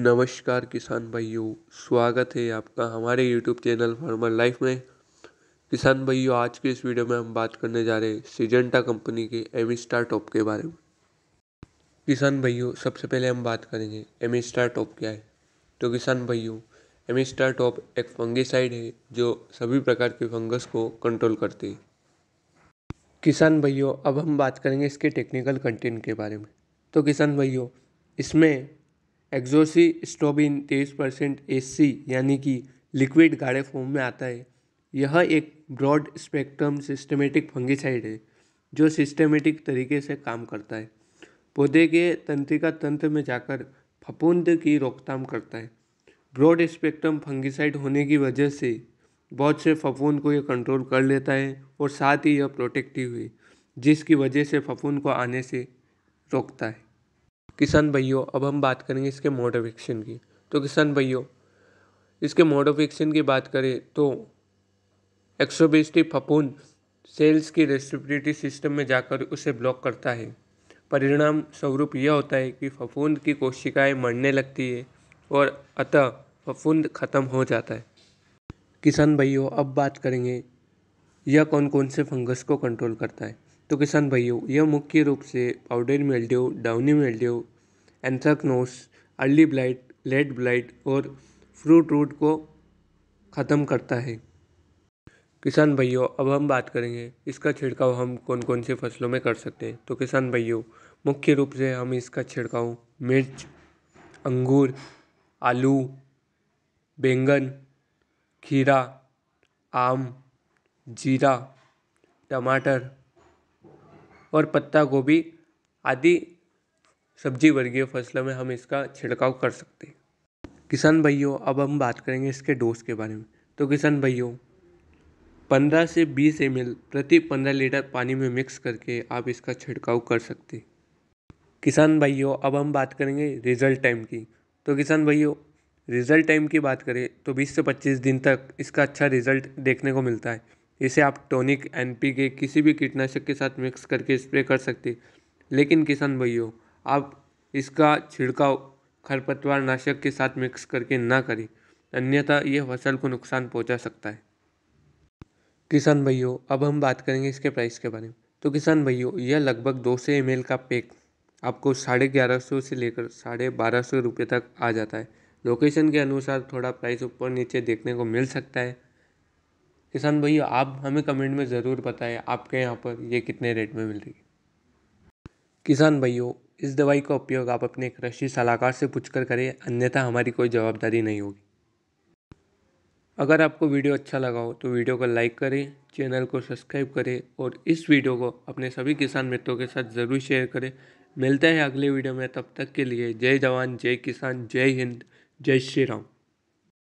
नमस्कार किसान भाइयों स्वागत है आपका हमारे यूट्यूब चैनल फार्मर लाइफ में किसान भाइयों आज के इस वीडियो में हम बात करने जा रहे हैं सिजेंटा कंपनी के एम स्टार टॉप के बारे में किसान भाइयों सबसे पहले हम बात करेंगे एम स्टार टॉप क्या है तो किसान भाइयों एम स्टार टॉप एक फंगिसाइड है जो सभी प्रकार के फंगस को कंट्रोल करती है किसान भाइयों अब हम बात करेंगे इसके टेक्निकल कंटेंट के बारे में तो किसान भाइयों इसमें स्टोबिन तेईस परसेंट एससी यानी कि लिक्विड गाढ़े फॉर्म में आता है यह एक ब्रॉड स्पेक्ट्रम सिस्टमेटिक फंगिसाइड है जो सिस्टमेटिक तरीके से काम करता है पौधे के तंत्रिका तंत्र में जाकर फपूंद की रोकथाम करता है ब्रॉड स्पेक्ट्रम फंगिसाइड होने की वजह से बहुत से फफूंद को यह कंट्रोल कर लेता है और साथ ही यह प्रोटेक्टिव है जिसकी वजह से फफूंद को आने से रोकता है किसान भाइयों अब हम बात करेंगे इसके एक्शन की तो किसान भाइयों इसके एक्शन की बात करें तो एक्सोबेस्टी फपून सेल्स की रेस्पिरेटरी सिस्टम में जाकर उसे ब्लॉक करता है परिणाम स्वरूप यह होता है कि फफूंद की कोशिकाएं मरने लगती है और अतः फफूंद ख़त्म हो जाता है किसान भाइयों अब बात करेंगे यह कौन कौन से फंगस को कंट्रोल करता है तो किसान भाइयों यह मुख्य रूप से powder mildew downy mildew anthracnose early blight late blight और फ्रूट रूट को ख़त्म करता है किसान भाइयों अब हम बात करेंगे इसका छिड़काव हम कौन कौन से फसलों में कर सकते हैं तो किसान भाइयों मुख्य रूप से हम इसका छिड़काव मिर्च अंगूर आलू बैंगन खीरा आम जीरा टमाटर और पत्ता गोभी आदि सब्जी वर्गीय फसलों में हम इसका छिड़काव कर सकते हैं किसान भाइयों अब हम बात करेंगे इसके डोज़ के बारे में तो किसान भाइयों पंद्रह से बीस एम प्रति पंद्रह लीटर पानी में मिक्स करके आप इसका छिड़काव कर सकते हैं किसान भाइयों अब हम बात करेंगे रिजल्ट टाइम की तो किसान भाइयों रिजल्ट टाइम की बात करें तो 20 से 25 दिन तक इसका अच्छा रिजल्ट देखने को मिलता है इसे आप टॉनिक एन पी के किसी भी कीटनाशक के साथ मिक्स करके स्प्रे कर सकते लेकिन किसान भाइयों आप इसका छिड़काव खरपतवार नाशक के साथ मिक्स करके ना करें अन्यथा यह फसल को नुकसान पहुंचा सकता है किसान भाइयों अब हम बात करेंगे इसके प्राइस के बारे में तो किसान भाइयों यह लगभग दो सौ एम का पैक आपको साढ़े ग्यारह सौ से लेकर साढ़े बारह सौ रुपये तक आ जाता है लोकेशन के अनुसार थोड़ा प्राइस ऊपर नीचे देखने को मिल सकता है किसान भैया आप हमें कमेंट में ज़रूर बताएं आपके यहाँ पर ये कितने रेट में मिल रही है किसान भैया इस दवाई का उपयोग आप अपने कृषि सलाहकार से पूछकर करें अन्यथा हमारी कोई जवाबदारी नहीं होगी अगर आपको वीडियो अच्छा लगा हो तो वीडियो को लाइक करें चैनल को सब्सक्राइब करें और इस वीडियो को अपने सभी किसान मित्रों के साथ ज़रूर शेयर करें मिलते हैं अगले वीडियो में तब तक के लिए जय जवान जय किसान जय हिंद जय श्री राम